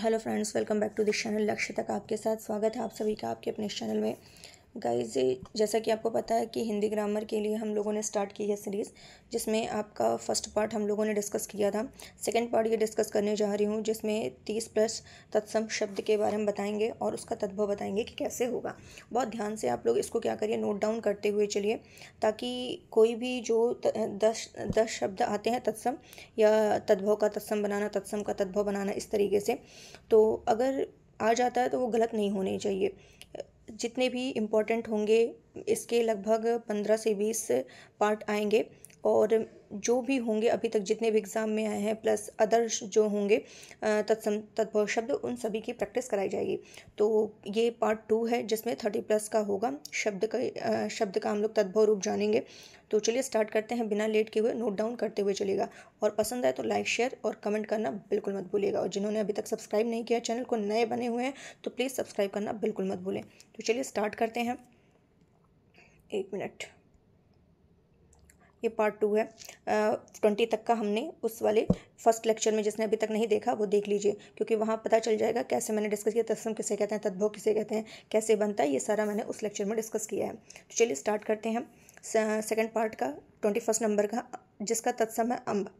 hello friends welcome back to this channel Lakshya तक आपके साथ स्वागत है आप सभी का आपके अपने इस चैनल में गाइज जैसा कि आपको पता है कि हिंदी ग्रामर के लिए हम लोगों ने स्टार्ट की है सीरीज़ जिसमें आपका फर्स्ट पार्ट हम लोगों ने डिस्कस किया था सेकंड पार्ट ये डिस्कस करने जा रही हूँ जिसमें तीस प्लस तत्सम शब्द के बारे में बताएंगे और उसका तद्भव बताएंगे कि कैसे होगा बहुत ध्यान से आप लोग इसको क्या करिए नोट डाउन करते हुए चलिए ताकि कोई भी जो दस दस शब्द आते हैं तत्सम या तद्भव का तत्सम बनाना तत्सम का तद्भव बनाना इस तरीके से तो अगर आ जाता है तो वो गलत नहीं होने चाहिए जितने भी इम्पोर्टेंट होंगे इसके लगभग पंद्रह से बीस पार्ट आएंगे और जो भी होंगे अभी तक जितने भी एग्ज़ाम में आए हैं प्लस अदर्स जो होंगे तत्सम तद्भव शब्द उन सभी की प्रैक्टिस कराई जाएगी तो ये पार्ट टू है जिसमें थर्टी प्लस का होगा शब्द का शब्द का हम लोग तद्भव रूप जानेंगे तो चलिए स्टार्ट करते हैं बिना लेट किए हुए नोट डाउन करते हुए चलेगा और पसंद आए तो लाइक शेयर और कमेंट करना बिल्कुल मत भूलेगा और जिन्होंने अभी तक सब्सक्राइब नहीं किया चैनल को नए बने हुए हैं तो प्लीज़ सब्सक्राइब करना बिल्कुल मत भूलें तो चलिए स्टार्ट करते हैं एक मिनट ये पार्ट टू है ट्वेंटी तक का हमने उस वाले फर्स्ट लेक्चर में जिसने अभी तक नहीं देखा वो देख लीजिए क्योंकि वहाँ पता चल जाएगा कैसे मैंने डिस्कस किया तत्सम किसे कहते हैं तद्भव किसे कहते हैं कैसे बनता है ये सारा मैंने उस लेक्चर में डिस्कस किया है तो चलिए स्टार्ट करते हैं सेकेंड पार्ट का ट्वेंटी फर्स्ट नंबर का जिसका तत्सम है अम्ब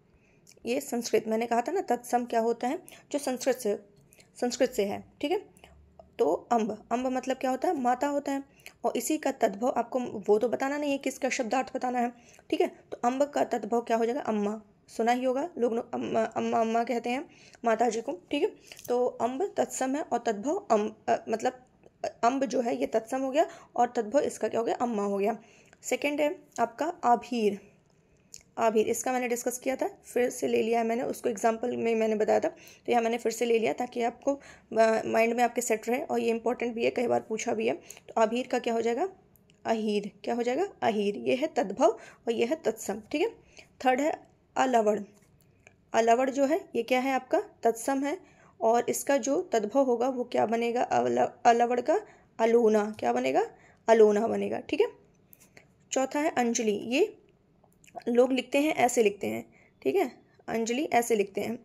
ये संस्कृत मैंने कहा था ना तत्सम क्या होता है जो संस्कृत से संस्कृत से है ठीक है तो अम्ब अम्ब मतलब क्या होता है माता होता है और इसी का तद्भव आपको वो तो बताना नहीं है किसका शब्दार्थ बताना है ठीक है तो अम्ब का तद्भव क्या हो जाएगा अम्मा सुना ही होगा लोग अम्मा अम्मा अम्मा कहते हैं माता जी को ठीक है तो अम्ब तत्सम है और तद्भव अम मतलब अम्ब जो है ये तत्सम हो गया और तद्भव इसका क्या हो गया अम्मा हो गया सेकेंड है आपका आभीर आबिर हाँ, इसका मैंने डिस्कस किया था फिर से ले लिया है मैंने उसको एग्जाम्पल में मैंने बताया था तो यहाँ मैंने फिर से ले लिया ताकि आपको माइंड में आपके सेट रहे और ये इंपॉर्टेंट भी है कई बार पूछा भी है तो आबिर का क्या हो जाएगा अहीर क्या हो जाएगा अहीर ये है तद्भव और यह है तत्सम ठीक है थर्ड है अलवड़ अलवड़ जो है ये क्या है आपका तत्सम है और इसका जो तद्भव होगा वो क्या बनेगा अलवड़ का अलोना क्या बनेगा अलोना बनेगा ठीक है चौथा है अंजलि ये लोग लिखते हैं ऐसे लिखते हैं ठीक है अंजलि ऐसे लिखते हैं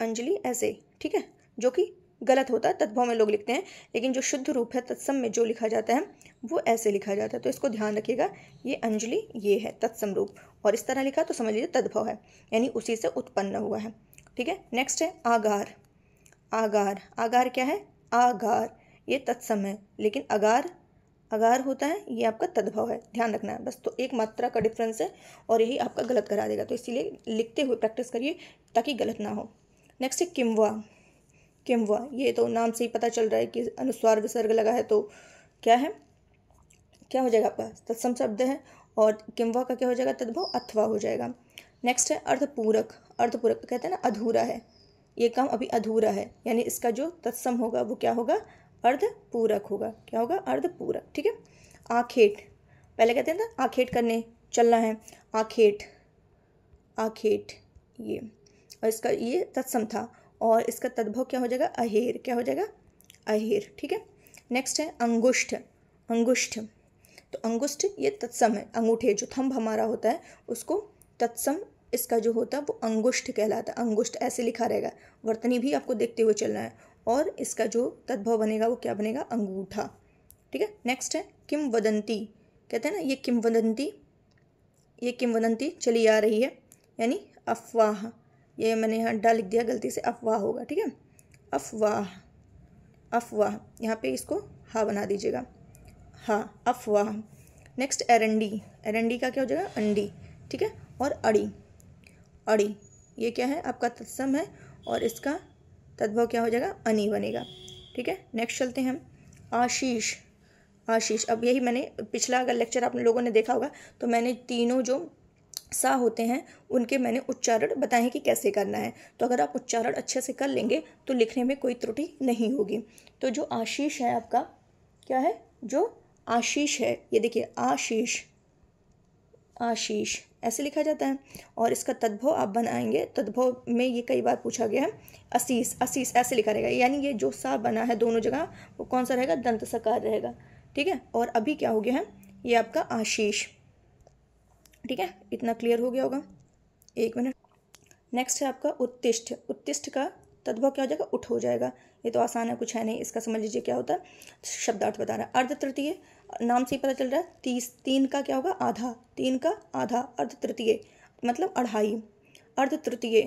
अंजलि ऐसे ठीक है जो कि गलत होता है तद्भव में लोग लिखते हैं लेकिन जो शुद्ध रूप है तत्सम में जो लिखा जाता है वो ऐसे लिखा जाता है तो इसको ध्यान रखिएगा ये अंजलि ये है तत्सम रूप और इस तरह लिखा तो समझ लीजिए तद्भव है यानी उसी से उत्पन्न हुआ है ठीक है नेक्स्ट है आगार आगार आगार क्या है आगार ये तत्सम है लेकिन अगार अगार होता है ये आपका तद्भव है ध्यान रखना है बस तो एक मात्रा का डिफरेंस है और यही आपका गलत करा देगा तो इसीलिए लिखते हुए प्रैक्टिस करिए ताकि गलत ना हो नेक्स्ट है किमवा किमवा ये तो नाम से ही पता चल रहा है कि अनुस्वार विसर्ग लगा है तो क्या है क्या हो जाएगा आपका तत्सम शब्द है और किमवा का क्या हो जाएगा तद्भव अथवा हो जाएगा नेक्स्ट है अर्धपूरक अर्धपूरक तो कहते हैं ना अधूरा है ये काम अभी अधूरा है यानी इसका जो तत्सम होगा वो क्या होगा अर्ध पूरक होगा क्या होगा अर्ध पूरक ठीक है आखेट पहले कहते हैं ना आखेट करने चलना है आखेट आखेट ये और इसका ये तत्सम था और इसका तद्भव क्या हो जाएगा अहेर क्या हो जाएगा अहेर ठीक है नेक्स्ट है अंगुष्ठ अंगुष्ठ तो अंगुष्ठ ये तत्सम है अंगूठे जो थंब हमारा होता है उसको तत्सम इसका जो होता है वो अंगुष्ठ कहलाता है अंगुष्ठ ऐसे लिखा रहेगा वर्तनी भी आपको देखते हुए चलना है और इसका जो तद्भव बनेगा वो क्या बनेगा अंगूठा ठीक है नेक्स्ट है किम वदंती कहते हैं ना ये किम वदंती ये किम वदंती चली आ रही है यानी अफवाह ये मैंने यहाँ डा लिख दिया गलती से अफवाह होगा ठीक है अफवाह अफवाह यहाँ पे इसको हा बना दीजिएगा हा अफवाह नेक्स्ट एरंडी एरंडी का क्या हो जाएगा अंडी ठीक है और अड़ी अड़ी ये क्या है आपका तत्सम है और इसका तद्भव क्या हो जाएगा अनि बनेगा ठीक है नेक्स्ट चलते हैं हम आशीष आशीष अब यही मैंने पिछला अगर लेक्चर आप लोगों ने देखा होगा तो मैंने तीनों जो सा होते हैं उनके मैंने उच्चारण बताए हैं कि कैसे करना है तो अगर आप उच्चारण अच्छे से कर लेंगे तो लिखने में कोई त्रुटि नहीं होगी तो जो आशीष है आपका क्या है जो आशीष है ये देखिए आशीष आशीष ऐसे लिखा जाता है और इसका तद्भव आप बनाएंगे तद्भव में ये कई बार पूछा गया है असीस असीस ऐसे लिखा रहेगा यानी ये जो सा बना है दोनों जगह वो कौन सा रहेगा दंत सकार रहेगा ठीक है और अभी क्या हो गया है ये आपका आशीष ठीक है इतना क्लियर हो गया होगा एक मिनट नेक्स्ट है आपका उत्तिष्ट उत्तिष्ट का तद्भव क्या हो जाएगा उठ हो जाएगा ये तो आसान है कुछ है नहीं इसका समझ लीजिए क्या होता है शब्दार्थ बता रहा है अर्ध तृतीय नाम से ही पता चल रहा है तीस तीन का क्या होगा आधा तीन का आधा अर्ध तृतीय मतलब अढ़ाई अर्ध तृतीय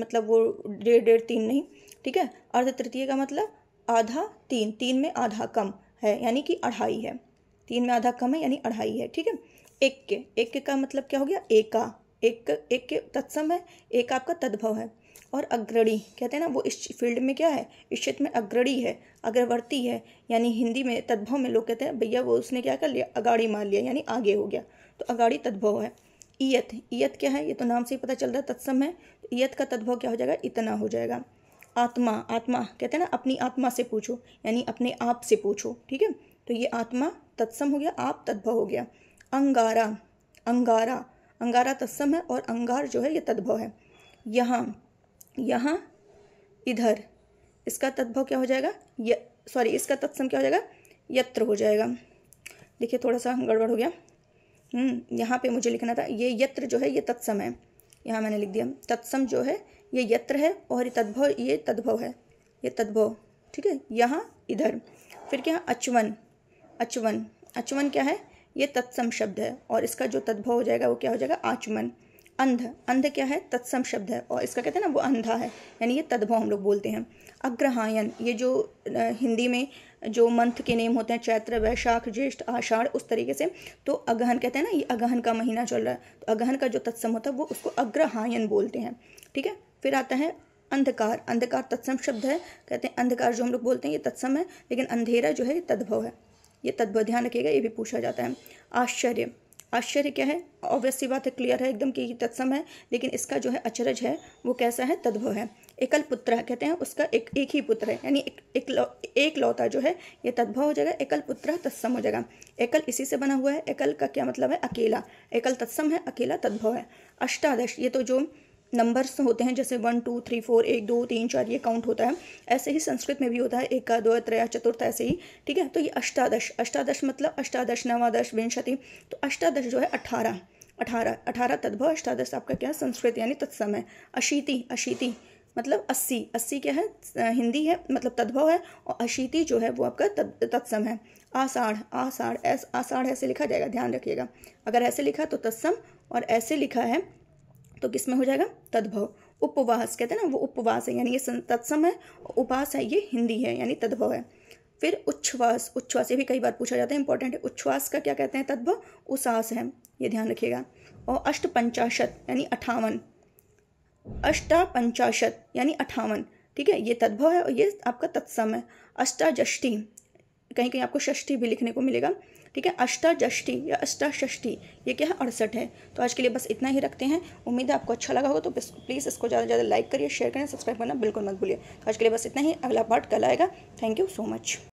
मतलब वो डेढ़ डेढ़ तीन नहीं ठीक है अर्ध तृतीय का मतलब आधा तीन तीन में आधा कम है यानी कि अढ़ाई है तीन में आधा कम है यानी अढ़ाई है ठीक है एक के एक के का मतलब क्या हो गया एका एक एक के तत्सम है एक आपका तद्भव है और अग्रणी कहते हैं ना वो इस फील्ड में क्या है इस क्षेत्र में अग्रणी है अग्रवर्ती है यानी हिंदी में तद्भव में लोग कहते हैं भैया वो उसने क्या कर लिया अगाड़ी मार लिया यानी आगे हो गया तो अगाड़ी तद्भव है इयत इयत क्या है ये तो नाम से ही पता चल रहा है तत्सम है तो इयत का तद्भव क्या हो जाएगा इतना हो जाएगा आत्मा आत्मा कहते हैं ना अपनी आत्मा से पूछो यानी अपने आप से पूछो ठीक है तो ये आत्मा तत्सम हो गया आप तद्भव हो गया अंगारा अंगारा अंगारा तत्सम है और अंगार जो है ये तद्भव है यहाँ यहाँ इधर इसका तद्भव क्या हो जाएगा य सॉरी इसका तत्सम क्या हो जाएगा यत्र हो जाएगा देखिए थोड़ा सा गड़बड़ हो गया हम्म, यहाँ पे मुझे लिखना था ये यत्र जो है ये तत्सम है यहाँ मैंने लिख दिया तत्सम जो है ये यत्र है और ये तद्भव ये तद्भव है ये तद्भव ठीक है यहाँ इधर फिर क्या अचवन अचवन अचवन क्या है ये तत्सम शब्द है और इसका जो तद्भव हो जाएगा वो क्या हो जाएगा आचमन अंध अंध क्या है तत्सम शब्द है और इसका कहते हैं ना वो अंधा है यानी ये तद्भव हम लोग बोलते हैं अग्रहायन ये जो हिंदी में जो मंथ के नेम होते हैं चैत्र वैशाख ज्येष्ठ आषाढ़ उस तरीके से तो अगहन कहते हैं ना ये अगहन का महीना चल रहा है तो अगहन का जो तत्सम होता है वो उसको अग्रहायन बोलते हैं ठीक है फिर आता है अंधकार अंधकार तत्सम शब्द है कहते हैं अंधकार जो हम लोग बोलते हैं ये तत्सम है लेकिन अंधेरा जो है ये तद्भव है ये तत्व ध्यान रखिएगा ये भी पूछा जाता है आश्चर्य आश्चर्य क्या है ऑब्वियस सी बात है क्लियर है एकदम कि तत्सम है लेकिन इसका जो है अचरज है वो कैसा है तद्भव है एकल पुत्र कहते हैं उसका एक एक ही पुत्र है यानी एक एक, लौ, एक लौता जो है ये तद्भव हो जाएगा एकल पुत्र तत्सम हो जाएगा एकल इसी से बना हुआ है एकल का क्या मतलब है अकेला एकल तत्सम है अकेला तद्भव है अष्टादश ये तो जो नंबर्स होते हैं जैसे वन टू थ्री फोर एक दो तीन चार ये काउंट होता है ऐसे ही संस्कृत में भी होता है एक का दो त्रया चतुर्थ ऐसे ही ठीक है तो ये अष्टादश अष्टादश मतलब अष्टादश नवादश विंशति तो अष्टादश जो है अठारह अठारह अठारह तद्भव अष्टादश आपका क्या है संस्कृत यानी तत्सम है अशीति अशीति मतलब अस्सी अस्सी क्या है हिंदी है मतलब तद्भव है और अशीति जो है वो आपका तत्सम है आषाढ़ आषाढ़ ऐस आषाढ़ ऐसे लिखा जाएगा ध्यान रखिएगा अगर ऐसे लिखा तो तत्सम और ऐसे लिखा है तो किस में हो जाएगा तद्भव उपवास कहते हैं ना वो उपवास है यानी ये तत्सम है उपवास है ये हिंदी है यानी तद्भव है फिर उच्छ्वास उच्छ्वास ये भी कई बार पूछा जाता है इंपॉर्टेंट है उच्छ्वास का क्या कहते हैं तद्भव उसास है ये ध्यान रखिएगा और अष्ट पंचाशत यानी अठावन अष्टापंचाशत यानी अठावन ठीक है ये तद्भव है और ये आपका तत्सम है अष्टाजष्टि कहीं कहीं आपको षष्ठी भी लिखने को मिलेगा ठीक है अष्टाष्टी या अष्टाष्टी ये क्या है अड़सठ है तो आज के लिए बस इतना ही रखते हैं उम्मीद है आपको अच्छा लगा होगा तो प्लीज़ इसको ज़्यादा से ज़्यादा लाइक करिए शेयर करें सब्सक्राइब करना बिल्कुल मत भूलिए तो आज के लिए बस इतना ही अगला पार्ट कल आएगा थैंक यू सो मच